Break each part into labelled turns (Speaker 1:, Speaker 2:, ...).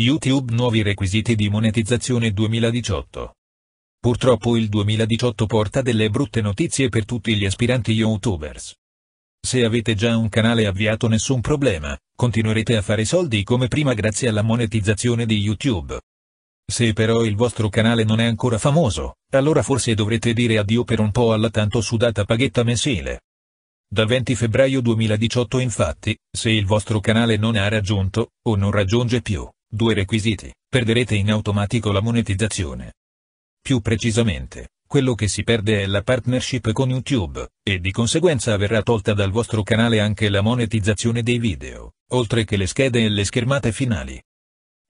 Speaker 1: YouTube nuovi requisiti di monetizzazione 2018. Purtroppo il 2018 porta delle brutte notizie per tutti gli aspiranti YouTubers. Se avete già un canale avviato nessun problema, continuerete a fare soldi come prima grazie alla monetizzazione di YouTube. Se però il vostro canale non è ancora famoso, allora forse dovrete dire addio per un po' alla tanto sudata paghetta mensile. Dal 20 febbraio 2018 infatti, se il vostro canale non ha raggiunto, o non raggiunge più, Due requisiti, perderete in automatico la monetizzazione. Più precisamente, quello che si perde è la partnership con YouTube, e di conseguenza verrà tolta dal vostro canale anche la monetizzazione dei video, oltre che le schede e le schermate finali.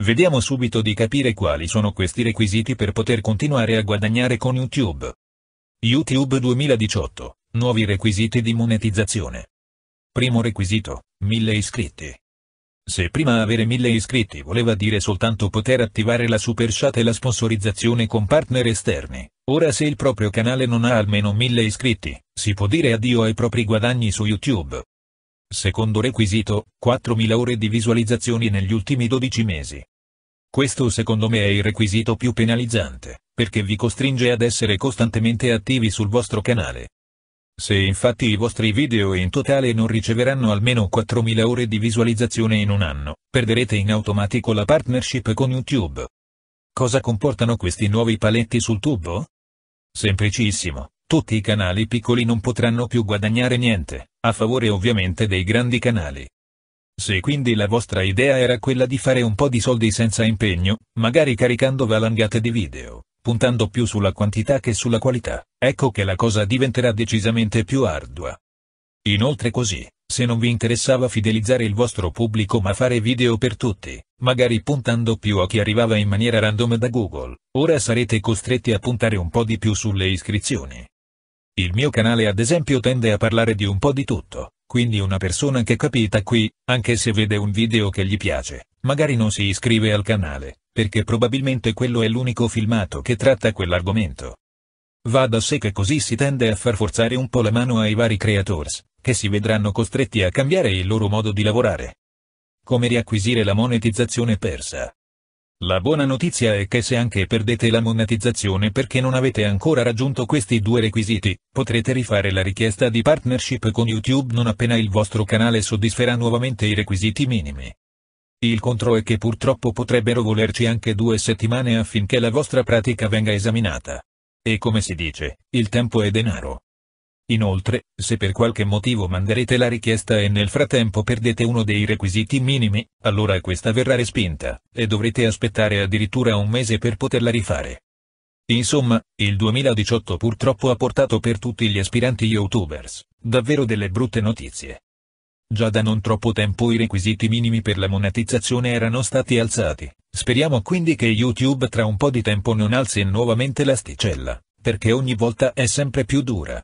Speaker 1: Vediamo subito di capire quali sono questi requisiti per poter continuare a guadagnare con YouTube. YouTube 2018, nuovi requisiti di monetizzazione. Primo requisito, 1000 iscritti. Se prima avere 1000 iscritti voleva dire soltanto poter attivare la super chat e la sponsorizzazione con partner esterni, ora se il proprio canale non ha almeno 1000 iscritti, si può dire addio ai propri guadagni su YouTube. Secondo requisito, 4.000 ore di visualizzazioni negli ultimi 12 mesi. Questo secondo me è il requisito più penalizzante, perché vi costringe ad essere costantemente attivi sul vostro canale, se infatti i vostri video in totale non riceveranno almeno 4.000 ore di visualizzazione in un anno, perderete in automatico la partnership con YouTube. Cosa comportano questi nuovi paletti sul tubo? Semplicissimo, tutti i canali piccoli non potranno più guadagnare niente, a favore ovviamente dei grandi canali. Se quindi la vostra idea era quella di fare un po' di soldi senza impegno, magari caricando valangate di video, puntando più sulla quantità che sulla qualità, ecco che la cosa diventerà decisamente più ardua. Inoltre così, se non vi interessava fidelizzare il vostro pubblico ma fare video per tutti, magari puntando più a chi arrivava in maniera random da Google, ora sarete costretti a puntare un po' di più sulle iscrizioni. Il mio canale ad esempio tende a parlare di un po' di tutto, quindi una persona che capita qui, anche se vede un video che gli piace, magari non si iscrive al canale, perché probabilmente quello è l'unico filmato che tratta quell'argomento. Va da sé che così si tende a far forzare un po' la mano ai vari creators, che si vedranno costretti a cambiare il loro modo di lavorare. Come riacquisire la monetizzazione persa? La buona notizia è che se anche perdete la monetizzazione perché non avete ancora raggiunto questi due requisiti, potrete rifare la richiesta di partnership con YouTube non appena il vostro canale soddisferà nuovamente i requisiti minimi. Il contro è che purtroppo potrebbero volerci anche due settimane affinché la vostra pratica venga esaminata. E come si dice, il tempo è denaro. Inoltre, se per qualche motivo manderete la richiesta e nel frattempo perdete uno dei requisiti minimi, allora questa verrà respinta, e dovrete aspettare addirittura un mese per poterla rifare. Insomma, il 2018 purtroppo ha portato per tutti gli aspiranti YouTubers, davvero delle brutte notizie. Già da non troppo tempo i requisiti minimi per la monetizzazione erano stati alzati. Speriamo quindi che YouTube tra un po' di tempo non alzi nuovamente l'asticella, perché ogni volta è sempre più dura.